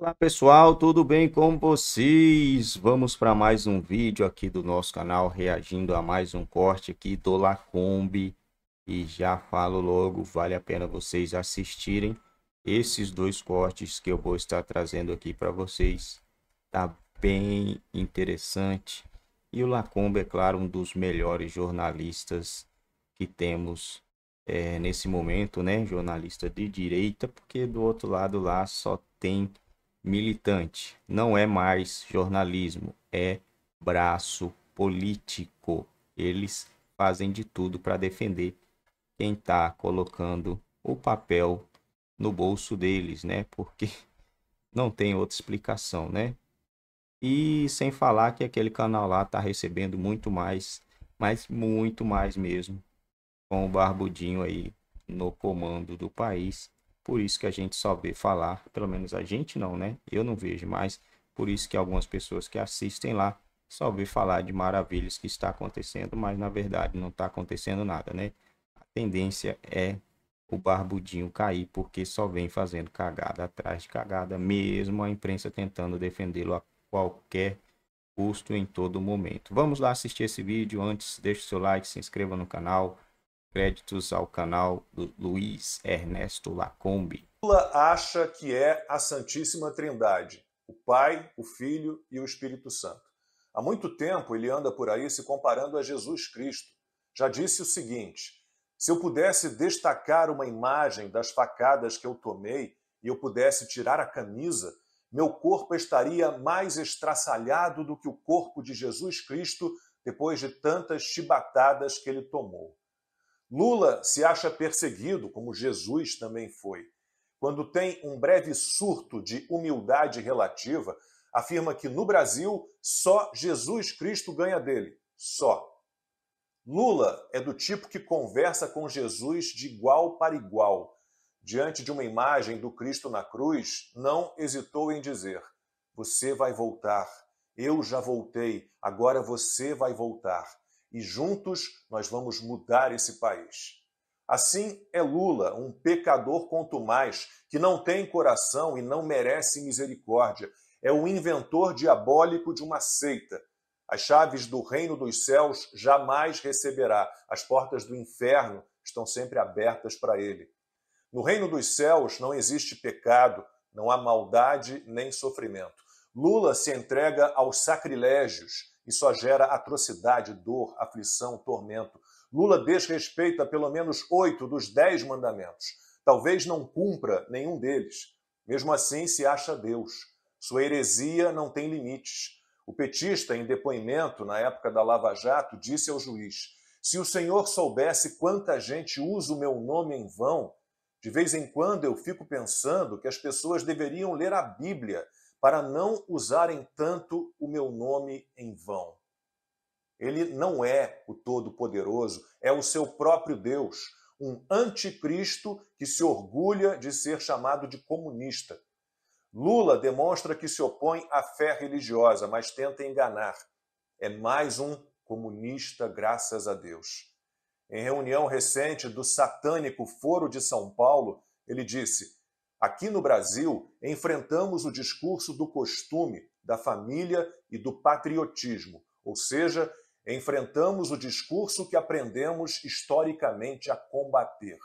Olá pessoal, tudo bem com vocês? Vamos para mais um vídeo aqui do nosso canal, reagindo a mais um corte aqui do Lacombe. E já falo logo, vale a pena vocês assistirem esses dois cortes que eu vou estar trazendo aqui para vocês. Tá bem interessante. E o Lacombe é claro um dos melhores jornalistas que temos é, nesse momento, né? Jornalista de direita, porque do outro lado lá só tem militante, não é mais jornalismo, é braço político. Eles fazem de tudo para defender quem está colocando o papel no bolso deles, né? Porque não tem outra explicação, né? E sem falar que aquele canal lá está recebendo muito mais, mas muito mais mesmo, com o Barbudinho aí no comando do país. Por isso que a gente só vê falar, pelo menos a gente não, né? Eu não vejo mais. Por isso que algumas pessoas que assistem lá só vê falar de maravilhas que está acontecendo, mas na verdade não está acontecendo nada, né? A tendência é o barbudinho cair, porque só vem fazendo cagada atrás de cagada, mesmo a imprensa tentando defendê-lo a qualquer custo em todo momento. Vamos lá assistir esse vídeo. Antes, deixe seu like, se inscreva no canal Créditos ao canal Luiz Ernesto Lacombe. Lula acha que é a Santíssima Trindade, o Pai, o Filho e o Espírito Santo. Há muito tempo ele anda por aí se comparando a Jesus Cristo. Já disse o seguinte: se eu pudesse destacar uma imagem das facadas que eu tomei e eu pudesse tirar a camisa, meu corpo estaria mais estraçalhado do que o corpo de Jesus Cristo depois de tantas chibatadas que ele tomou. Lula se acha perseguido, como Jesus também foi. Quando tem um breve surto de humildade relativa, afirma que no Brasil só Jesus Cristo ganha dele. Só. Lula é do tipo que conversa com Jesus de igual para igual. Diante de uma imagem do Cristo na cruz, não hesitou em dizer: Você vai voltar. Eu já voltei, agora você vai voltar e juntos nós vamos mudar esse país. Assim é Lula, um pecador contumaz, que não tem coração e não merece misericórdia. É o inventor diabólico de uma seita. As chaves do reino dos céus jamais receberá. As portas do inferno estão sempre abertas para ele. No reino dos céus não existe pecado, não há maldade nem sofrimento. Lula se entrega aos sacrilégios, e só gera atrocidade, dor, aflição, tormento. Lula desrespeita pelo menos oito dos dez mandamentos. Talvez não cumpra nenhum deles. Mesmo assim, se acha Deus. Sua heresia não tem limites. O petista, em depoimento na época da Lava Jato, disse ao juiz: Se o senhor soubesse quanta gente usa o meu nome em vão, de vez em quando eu fico pensando que as pessoas deveriam ler a Bíblia para não usarem tanto o meu nome em vão. Ele não é o Todo-Poderoso, é o seu próprio Deus, um anticristo que se orgulha de ser chamado de comunista. Lula demonstra que se opõe à fé religiosa, mas tenta enganar. É mais um comunista, graças a Deus. Em reunião recente do satânico Foro de São Paulo, ele disse: Aqui no Brasil, enfrentamos o discurso do costume, da família e do patriotismo, ou seja, enfrentamos o discurso que aprendemos historicamente a combater.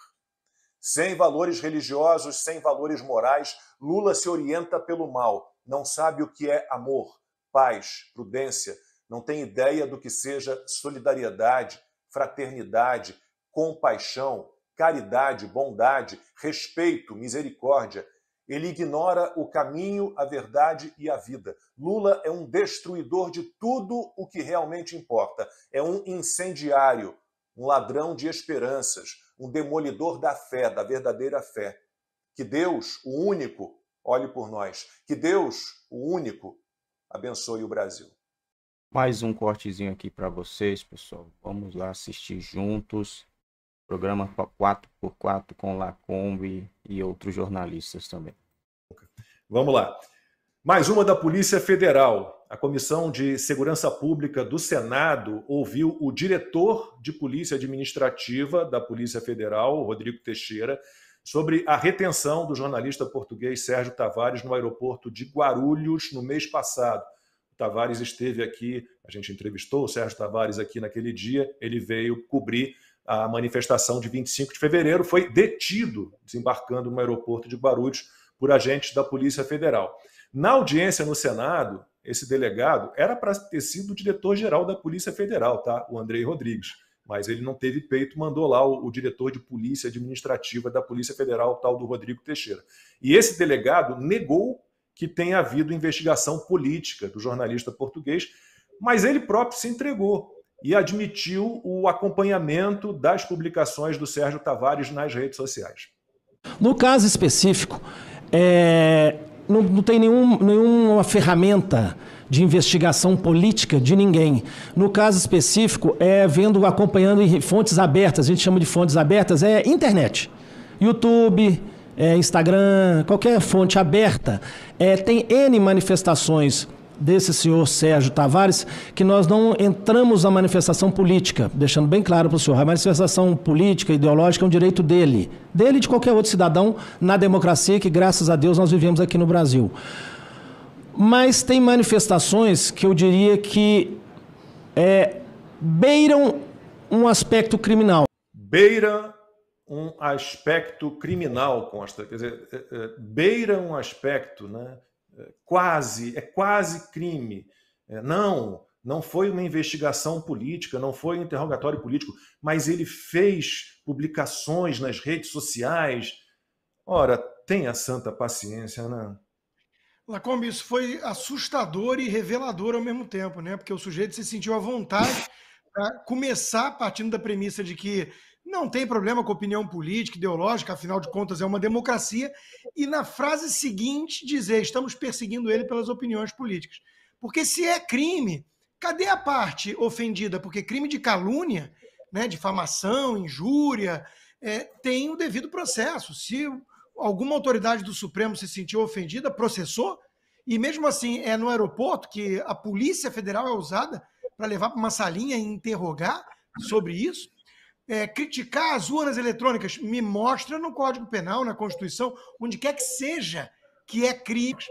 Sem valores religiosos, sem valores morais, Lula se orienta pelo mal, não sabe o que é amor, paz, prudência, não tem ideia do que seja solidariedade, fraternidade, compaixão, caridade, bondade, respeito, misericórdia. Ele ignora o caminho, a verdade e a vida. Lula é um destruidor de tudo o que realmente importa. É um incendiário, um ladrão de esperanças, um demolidor da fé, da verdadeira fé. Que Deus, o único, olhe por nós. Que Deus, o único, abençoe o Brasil. Mais um cortezinho aqui para vocês, pessoal. Vamos lá assistir juntos. Programa 4x4 com Lacombe e outros jornalistas também. Vamos lá. Mais uma da Polícia Federal. A Comissão de Segurança Pública do Senado ouviu o diretor de Polícia Administrativa da Polícia Federal, Rodrigo Teixeira, sobre a retenção do jornalista português Sérgio Tavares no aeroporto de Guarulhos no mês passado. O Tavares esteve aqui, a gente entrevistou o Sérgio Tavares aqui naquele dia, ele veio cobrir a manifestação de 25 de fevereiro, foi detido desembarcando no aeroporto de Guarulhos por agentes da Polícia Federal. Na audiência no Senado, esse delegado era para ter sido o diretor-geral da Polícia Federal, tá? O Andrei Rodrigues. Mas ele não teve peito, mandou lá o, o, diretor de polícia administrativa da Polícia Federal, tal do Rodrigo Teixeira. E esse delegado negou que tenha havido investigação política do jornalista português, mas ele próprio se entregou e admitiu o acompanhamento das publicações do Sérgio Tavares nas redes sociais. No caso específico, é, não, não, tem nenhum, nenhuma ferramenta de investigação política de ninguém. No caso específico, é vendo, acompanhando fontes abertas, a gente chama de fontes abertas, é internet. YouTube, é Instagram, qualquer fonte aberta. É, tem N manifestações desse senhor Sérgio Tavares que nós não entramos na manifestação política, deixando bem claro para o senhor, a manifestação política, ideológica é um direito dele, dele e de qualquer outro cidadão na democracia que, graças a Deus, nós vivemos aqui no Brasil. Mas tem manifestações que eu diria que é, beiram um aspecto criminal. Beira um aspecto criminal, consta. Quer dizer, é, é, beira um aspecto, né? É quase, é quase crime. É, não, não foi uma investigação política, não foi um interrogatório político, mas ele fez publicações nas redes sociais. Ora, tenha santa paciência, né? Lacombe, isso foi assustador e revelador ao mesmo tempo, né? Porque o sujeito se sentiu à vontade para começar partindo da premissa de que não tem problema com opinião política, ideológica, afinal de contas é uma democracia, e na frase seguinte dizer estamos perseguindo ele pelas opiniões políticas. Porque se é crime, cadê a parte ofendida? Porque crime de calúnia, né, difamação, injúria, é, tem o devido processo. Se alguma autoridade do Supremo se sentiu ofendida, processou, e mesmo assim é no aeroporto que a Polícia Federal é usada para levar para uma salinha e interrogar sobre isso é, criticar as urnas eletrônicas, me mostra no Código Penal, na Constituição, onde quer que seja que é crime.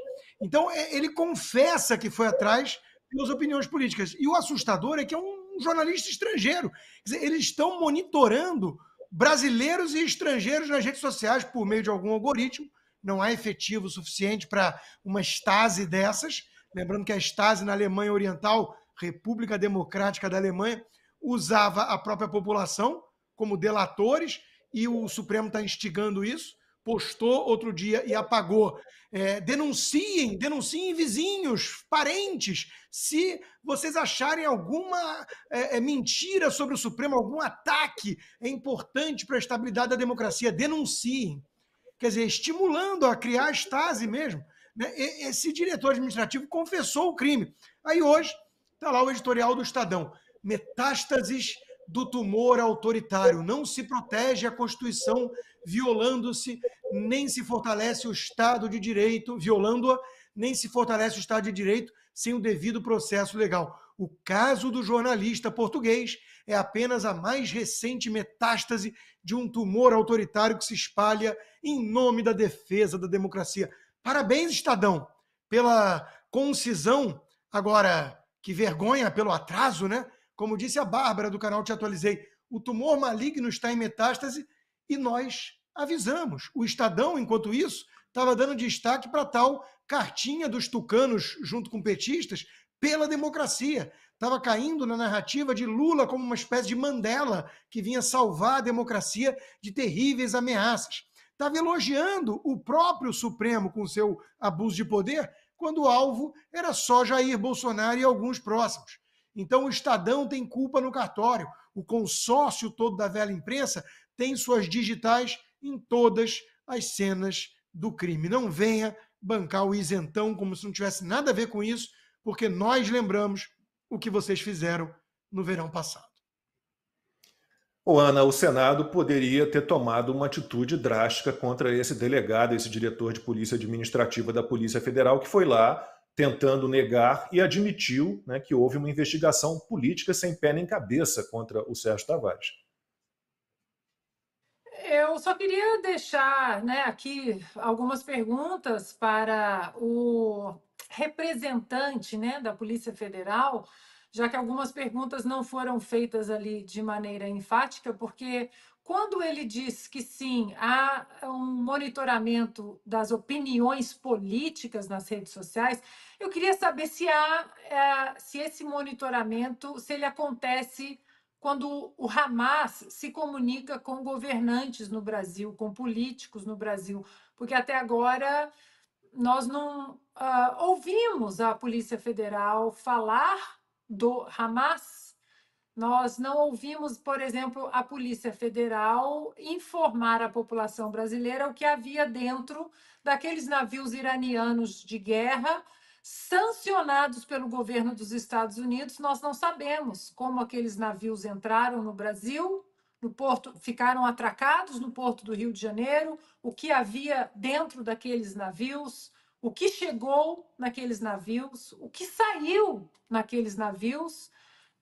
Então, é, ele confessa que foi atrás pelas opiniões políticas. E o assustador é que é um jornalista estrangeiro. Dizer, eles estão monitorando brasileiros e estrangeiros nas redes sociais por meio de algum algoritmo. Não há efetivo suficiente para uma estase dessas. Lembrando que a estase na Alemanha Oriental, República Democrática da Alemanha, usava a própria população como delatores, e o Supremo está instigando isso, postou outro dia e apagou. É, denunciem, denunciem vizinhos, parentes, se vocês acharem alguma é, é mentira sobre o Supremo, algum ataque é importante para a estabilidade da democracia, denunciem. Quer dizer, estimulando a criar a estase mesmo. Né? Esse diretor administrativo confessou o crime. Aí hoje está lá o editorial do Estadão metástases do tumor autoritário. Não se protege a Constituição violando-se, nem se fortalece o Estado de Direito, violando-a, nem se fortalece o Estado de Direito sem o devido processo legal. O caso do jornalista português é apenas a mais recente metástase de um tumor autoritário que se espalha em nome da defesa da democracia. Parabéns, Estadão, pela concisão. Agora, que vergonha pelo atraso, né? Como disse a Bárbara do canal Te Atualizei, o tumor maligno está em metástase e nós avisamos. O Estadão, enquanto isso, estava dando destaque para tal cartinha dos tucanos junto com petistas pela democracia. Estava caindo na narrativa de Lula como uma espécie de Mandela que vinha salvar a democracia de terríveis ameaças. Estava elogiando o próprio Supremo com seu abuso de poder, quando o alvo era só Jair Bolsonaro e alguns próximos. Então o Estadão tem culpa no cartório, o consórcio todo da velha imprensa tem suas digitais em todas as cenas do crime. Não venha bancar o isentão como se não tivesse nada a ver com isso, porque nós lembramos o que vocês fizeram no verão passado. O Ana, o Senado poderia ter tomado uma atitude drástica contra esse delegado, esse diretor de polícia administrativa da Polícia Federal, que foi lá tentando negar e admitiu né, que houve uma investigação política sem pé nem cabeça contra o Sérgio Tavares. Eu só queria deixar né, aqui algumas perguntas para o representante né, da Polícia Federal, já que algumas perguntas não foram feitas ali de maneira enfática, porque quando ele diz que sim, há um monitoramento das opiniões políticas nas redes sociais, eu queria saber se há, eh, se esse monitoramento, se ele acontece quando o Hamas se comunica com governantes no Brasil, com políticos no Brasil, porque até agora nós não uh, ouvimos a Polícia Federal falar do Hamas nós não ouvimos, por exemplo, a Polícia Federal informar a população brasileira o que havia dentro daqueles navios iranianos de guerra sancionados pelo governo dos Estados Unidos. Nós não sabemos como aqueles navios entraram no Brasil, no porto, ficaram atracados no porto do Rio de Janeiro, o que havia dentro daqueles navios, o que chegou naqueles navios, o que saiu naqueles navios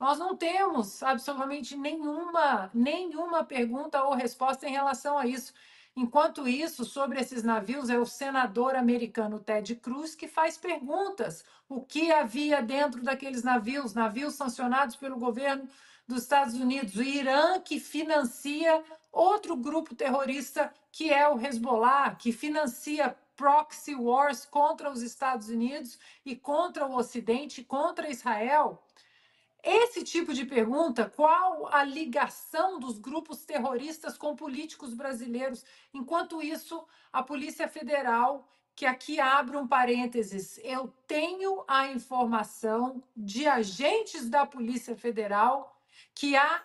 nós não temos absolutamente nenhuma, nenhuma pergunta ou resposta em relação a isso. Enquanto isso, sobre esses navios, é o senador americano Ted Cruz que faz perguntas. O que havia dentro daqueles navios? Navios sancionados pelo governo dos Estados Unidos. O Irã que financia outro grupo terrorista, que é o Hezbollah, que financia proxy wars contra os Estados Unidos e contra o Ocidente, contra Israel. Esse tipo de pergunta, qual a ligação dos grupos terroristas com políticos brasileiros? Enquanto isso, a Polícia Federal, que aqui abre um parênteses, eu tenho a informação de agentes da Polícia Federal que a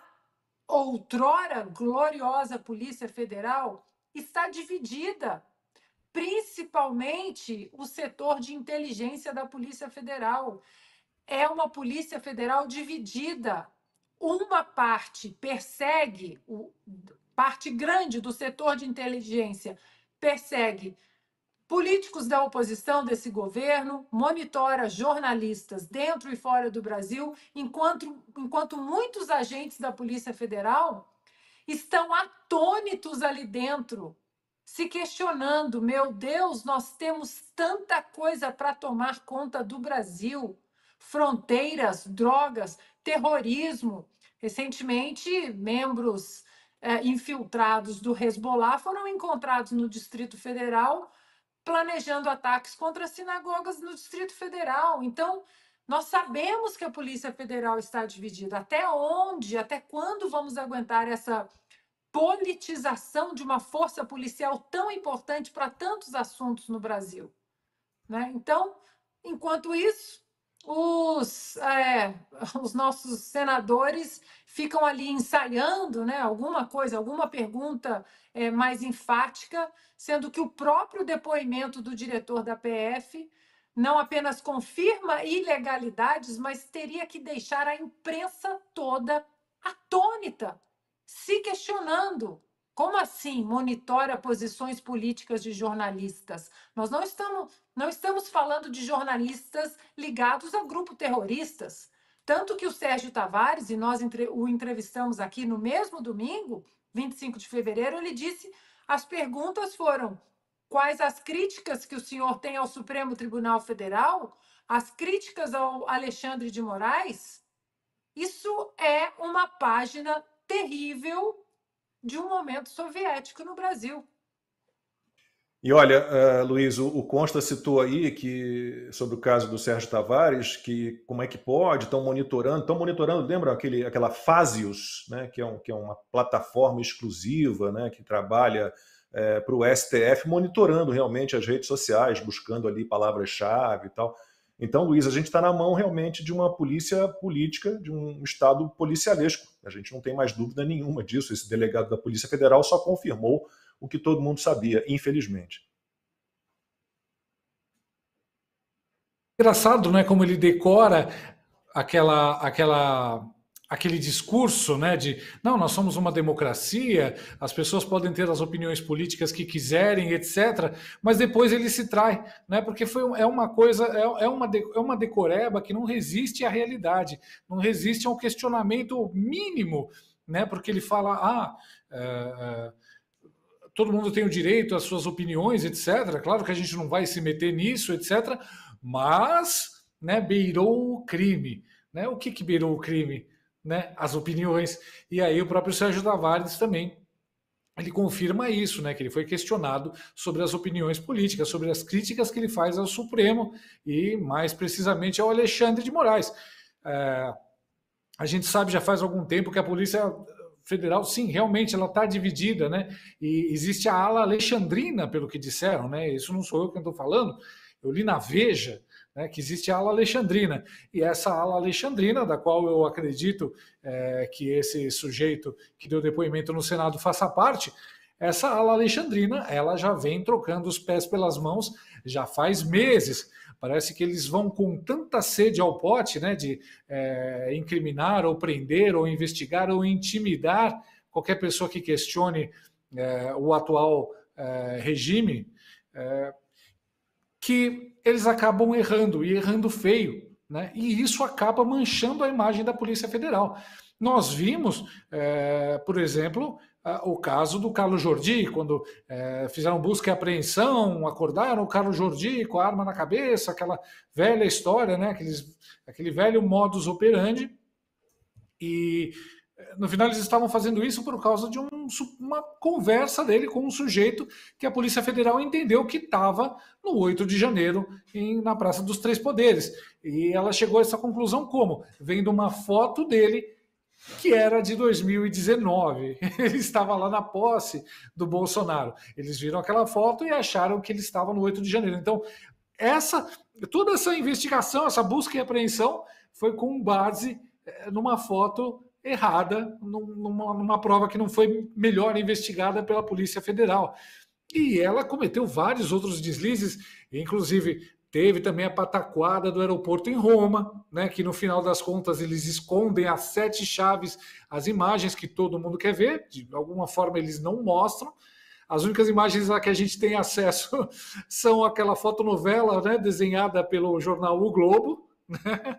outrora gloriosa Polícia Federal está dividida, principalmente o setor de inteligência da Polícia Federal é uma Polícia Federal dividida. Uma parte persegue, o, parte grande do setor de inteligência persegue políticos da oposição desse governo, monitora jornalistas dentro e fora do Brasil, enquanto, enquanto muitos agentes da Polícia Federal estão atônitos ali dentro, se questionando: meu Deus, nós temos tanta coisa para tomar conta do Brasil fronteiras, drogas, terrorismo. Recentemente, membros é, infiltrados do Hezbollah foram encontrados no Distrito Federal planejando ataques contra sinagogas no Distrito Federal. Então, nós sabemos que a Polícia Federal está dividida. Até onde, até quando vamos aguentar essa politização de uma força policial tão importante para tantos assuntos no Brasil? Né? Então, enquanto isso, os, é, os nossos senadores ficam ali ensaiando né, alguma coisa, alguma pergunta é, mais enfática, sendo que o próprio depoimento do diretor da PF não apenas confirma ilegalidades, mas teria que deixar a imprensa toda atônita, se questionando como assim monitora posições políticas de jornalistas? Nós não estamos, não estamos falando de jornalistas ligados a grupos terroristas. Tanto que o Sérgio Tavares, e nós o entrevistamos aqui no mesmo domingo, 25 de fevereiro, ele disse: as perguntas foram quais as críticas que o senhor tem ao Supremo Tribunal Federal, as críticas ao Alexandre de Moraes. Isso é uma página terrível de um momento soviético no Brasil. E olha, uh, Luiz, o, o Consta citou aí que sobre o caso do Sérgio Tavares, que como é que pode, estão monitorando, estão monitorando, lembra aquele, aquela Fazios, né, que, é um, que é uma plataforma exclusiva né, que trabalha é, eh, para o STF, monitorando realmente as redes sociais, buscando ali palavras-chave e tal. Então, Luiz, a gente está na mão realmente de uma polícia política, de um Estado policialesco. A gente não tem mais dúvida nenhuma disso. Esse delegado da Polícia Federal só confirmou o que todo mundo sabia, infelizmente. Engraçado, né? Como ele decora aquela, aquela aquele discurso, né, de não, nós somos uma democracia, as pessoas podem ter as opiniões políticas que quiserem, etc. Mas depois ele se trai, né, porque foi, é uma coisa, é, é, uma, é uma decoreba que não resiste à realidade, não resiste a um questionamento mínimo, né, porque ele fala, ah, é, é, todo mundo tem o direito às suas opiniões, etc. Claro que a gente não vai se meter nisso, etc. Mas, né, beirou o crime, né? O que que beirou o crime? né, as opiniões. E aí o próprio Sérgio Tavares também ele confirma isso, né? Que ele foi questionado sobre as opiniões políticas, sobre as críticas que ele faz ao Supremo e mais precisamente ao Alexandre de Moraes. É, a gente sabe já faz algum tempo que a polícia federal, sim, realmente ela está dividida, né? E existe a ala alexandrina, pelo que disseram, né? Isso não sou eu que estou falando. Eu li na Veja né, que existe a ala alexandrina. E essa ala alexandrina, da qual eu acredito é, que esse sujeito que deu depoimento no Senado faça parte, essa ala alexandrina, ela já vem trocando os pés pelas mãos já faz meses. Parece que eles vão com tanta sede ao pote, né, de é, incriminar ou prender ou investigar ou intimidar qualquer pessoa que questione é, o atual é, regime, é, que eles acabam errando e errando feio, né? E isso acaba manchando a imagem da Polícia Federal. Nós vimos, é, por exemplo, o caso do Carlos Jordi, quando é, fizeram busca e apreensão, acordaram o Carlos Jordi com a arma na cabeça, aquela velha história, né? Aqueles, aquele velho modus operandi. E é, no final, eles estavam fazendo isso por causa de um, uma conversa dele com um sujeito que a Polícia Federal entendeu que estava no 8 de janeiro em, na Praça dos Três Poderes. E ela chegou a essa conclusão como? Vendo uma foto dele que era de 2019. Ele estava lá na posse do Bolsonaro. Eles viram aquela foto e acharam que ele estava no 8 de janeiro. Então, essa toda essa investigação, essa busca e apreensão foi com base é, numa foto errada numa, numa prova que não foi melhor investigada pela Polícia Federal. E ela cometeu vários outros deslizes, inclusive Teve também a pataquada do aeroporto em Roma, né, que no final das contas eles escondem as sete chaves, as imagens que todo mundo quer ver, de alguma forma eles não mostram. As únicas imagens a que a gente tem acesso são aquela fotonovela né, desenhada pelo jornal O Globo, né,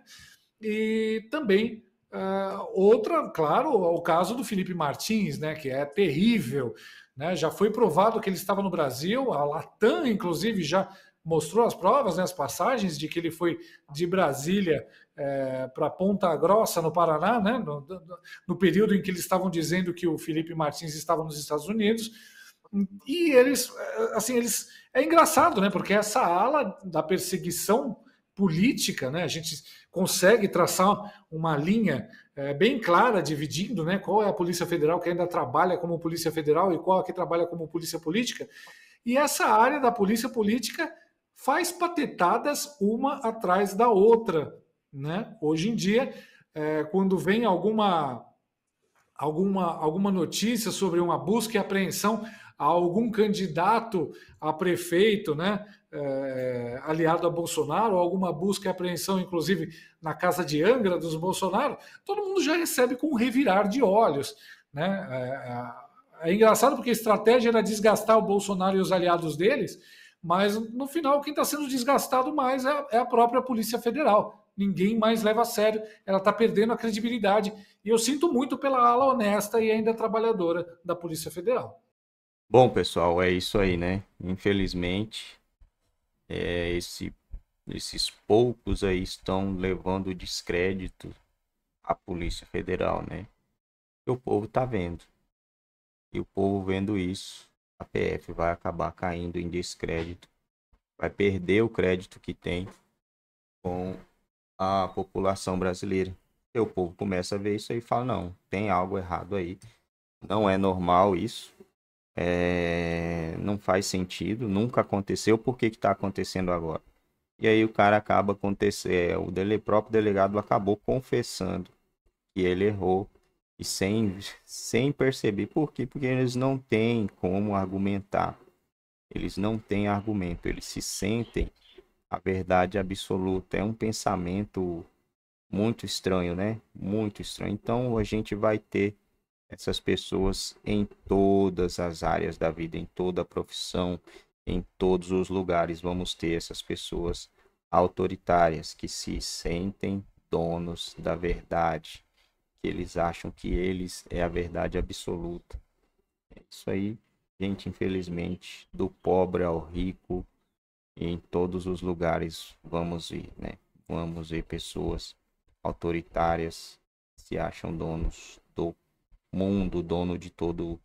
e também Uh, outra, claro, o caso do Felipe Martins, né, que é terrível. Né, já foi provado que ele estava no Brasil, a Latam, inclusive, já mostrou as provas, né, as passagens de que ele foi de Brasília é, eh, para Ponta Grossa, no Paraná, né, no, no, período em que eles estavam dizendo que o Felipe Martins estava nos Estados Unidos. E eles, eh, assim, eles. É engraçado, né, porque essa ala da perseguição política, né? A gente consegue traçar uma linha é, bem clara, dividindo, né? Qual é a polícia federal que ainda trabalha como polícia federal e qual é que trabalha como polícia política? E essa área da polícia política faz patetadas uma atrás da outra, né? Hoje em dia, é, quando vem alguma alguma alguma notícia sobre uma busca e apreensão a algum candidato a prefeito, né, é, aliado a Bolsonaro, alguma busca e apreensão, inclusive na casa de Angra dos Bolsonaro, todo mundo já recebe com um revirar de olhos. Né? É, é, é engraçado porque a estratégia era desgastar o Bolsonaro e os aliados deles, mas no final quem está sendo desgastado mais é, é a própria Polícia Federal, ninguém mais leva a sério, ela está perdendo a credibilidade. E eu sinto muito pela ala honesta e ainda trabalhadora da Polícia Federal. Bom, pessoal, é isso aí, né? Infelizmente, é, esse, esses poucos aí estão levando descrédito à Polícia Federal, né? E o povo tá vendo. E o povo vendo isso, a PF vai acabar caindo em descrédito, vai perder o crédito que tem com a população brasileira. E o povo começa a ver isso aí e fala: não, tem algo errado aí, não é normal isso é, não faz sentido, nunca aconteceu, por que está acontecendo agora? E aí o cara acaba acontecendo, é, o próprio delegado acabou confessando que ele errou e sem, sem perceber por quê, porque eles não têm como argumentar, eles não têm argumento, eles se sentem a verdade absoluta, é um pensamento muito estranho, né? Muito estranho. Então a gente vai ter essas pessoas em todas as áreas da vida, em toda a profissão, em todos os lugares vamos ter essas pessoas autoritárias que se sentem donos da verdade, que eles acham que eles é a verdade absoluta. É isso aí, gente, infelizmente, do pobre ao rico, em todos os lugares vamos ir, né? Vamos ver pessoas autoritárias se acham donos do mundo, dono de todo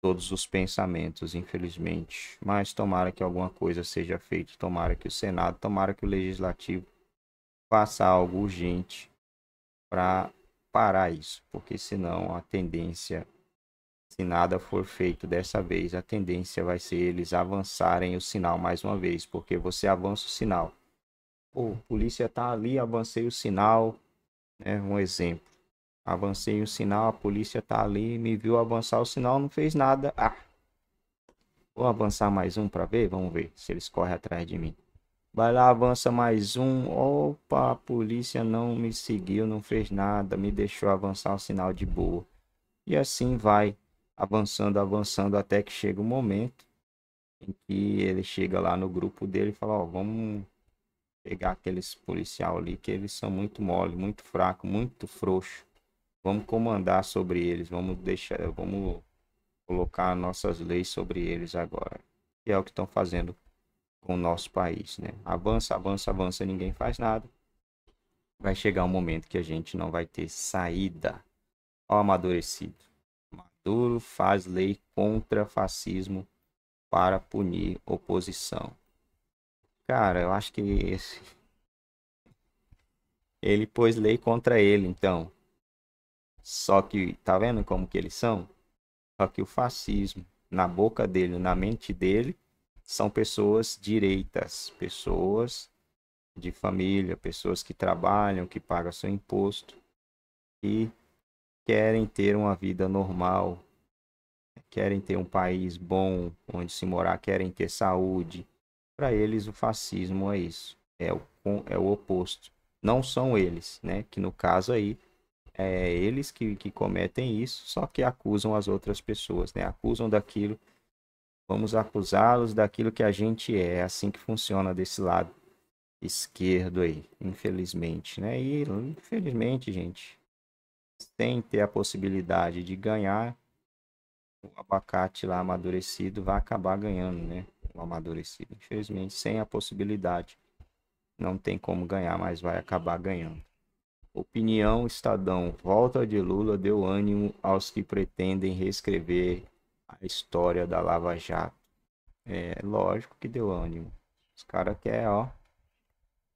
todos os pensamentos, infelizmente. Mas tomara que alguma coisa seja feita, tomara que o Senado, tomara que o Legislativo faça algo urgente para parar isso, porque senão a tendência, se nada for feito dessa vez, a tendência vai ser eles avançarem o sinal mais uma vez, porque você avança o sinal. Pô, a polícia tá ali, avancei o sinal, né? Um exemplo. Avancei o sinal, a polícia tá ali, me viu avançar o sinal, não fez nada. Ah. Vou avançar mais um para ver, vamos ver se eles correm atrás de mim. Vai lá, avança mais um. Opa, a polícia não me seguiu, não fez nada, me deixou avançar o sinal de boa. E assim vai, avançando, avançando, até que chega o um momento em que ele chega lá no grupo dele e fala, ó, vamos pegar aqueles policial ali que eles são muito mole, muito fraco, muito frouxo. Vamos comandar sobre eles, vamos deixar, vamos colocar nossas leis sobre eles agora. Que é o que estão fazendo com o nosso país, né? Avança, avança, avança, ninguém faz nada. Vai chegar um momento que a gente não vai ter saída. Ó, amadurecido. Maduro faz lei contra fascismo para punir oposição. Cara, eu acho que esse... ele pôs lei contra ele, então. Só que, tá vendo como que eles são? Só que o fascismo, na boca dele, na mente dele, são pessoas direitas, pessoas de família, pessoas que trabalham, que pagam seu imposto e querem ter uma vida normal, querem ter um país bom onde se morar, querem ter saúde. Para eles o fascismo é isso, é o, é o oposto. Não são eles, né? Que no caso aí é, eles que, que cometem isso, só que acusam as outras pessoas, né? Acusam daquilo, vamos acusá-los daquilo que a gente é, é, assim que funciona desse lado esquerdo aí, infelizmente, né? E infelizmente, gente, sem ter a possibilidade de ganhar, o abacate lá amadurecido vai acabar ganhando, né? O amadurecido, infelizmente, sem a possibilidade, não tem como ganhar, mas vai acabar ganhando. Opinião Estadão: Volta de Lula deu ânimo aos que pretendem reescrever a história da Lava Jato. É lógico que deu ânimo. Os caras querem, ó.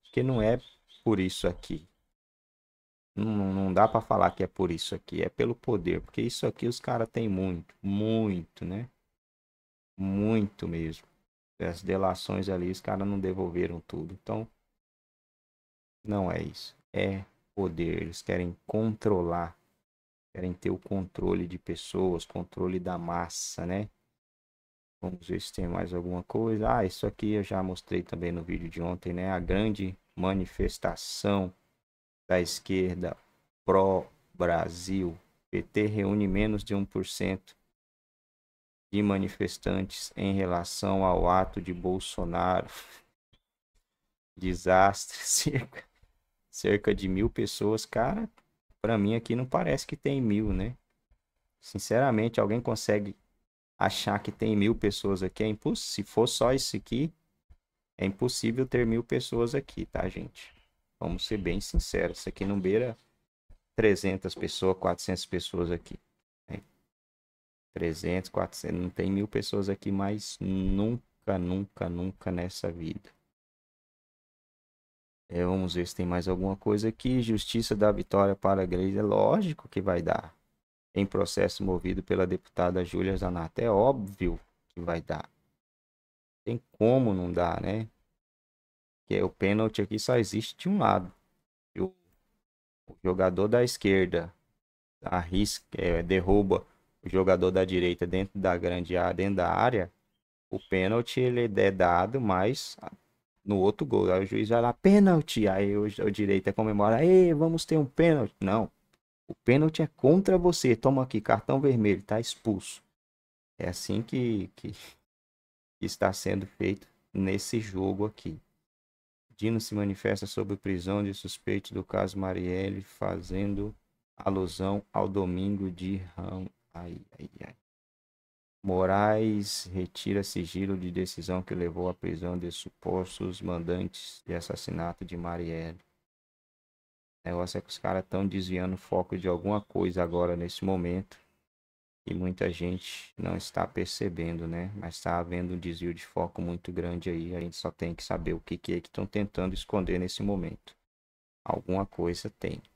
Porque não é por isso aqui. Não, não dá para falar que é por isso aqui. É pelo poder. Porque isso aqui os caras têm muito. Muito, né? Muito mesmo. As delações ali, os caras não devolveram tudo. Então, não é isso. É poder, eles querem controlar, querem ter o controle de pessoas, controle da massa, né? Vamos ver se tem mais alguma coisa. Ah, isso aqui eu já mostrei também no vídeo de ontem, né? A grande manifestação da esquerda pró-Brasil. PT reúne menos de 1% de manifestantes em relação ao ato de Bolsonaro. Desastre cerca cerca de mil pessoas, cara, para mim aqui não parece que tem mil, né? Sinceramente, alguém consegue achar que tem mil pessoas aqui? É impossível. Se for só isso aqui, é impossível ter mil pessoas aqui, tá, gente? Vamos ser bem sinceros. Isso aqui não beira 300 pessoas, 400 pessoas aqui. Né? 300, 400, não tem mil pessoas aqui, mas nunca, nunca, nunca nessa vida. É, vamos ver se tem mais alguma coisa aqui. Justiça da vitória para Grace. É lógico que vai dar. Em processo movido pela deputada Júlia Zanata. É óbvio que vai dar. Tem como não dar, né? Que é, o pênalti aqui só existe de um lado. O, o jogador da esquerda arrisca, é, derruba o jogador da direita dentro da grande área, dentro da área, o pênalti ele é dado, mas no outro gol. Aí o juiz vai lá, pênalti. Aí o, o é comemora, ei, vamos ter um pênalti. Não. O pênalti é contra você. Toma aqui, cartão vermelho, tá expulso. É assim que, que está sendo feito nesse jogo aqui. Dino se manifesta sobre prisão de suspeito do caso Marielle, fazendo alusão ao domingo de Ram. Ai, ai, ai. Moraes retira sigilo de decisão que levou à prisão de supostos mandantes de assassinato de Marielle. O negócio é que os caras estão desviando o foco de alguma coisa agora nesse momento e muita gente não está percebendo, né? Mas está havendo um desvio de foco muito grande aí. A gente só tem que saber o que, que é que estão tentando esconder nesse momento. Alguma coisa tem.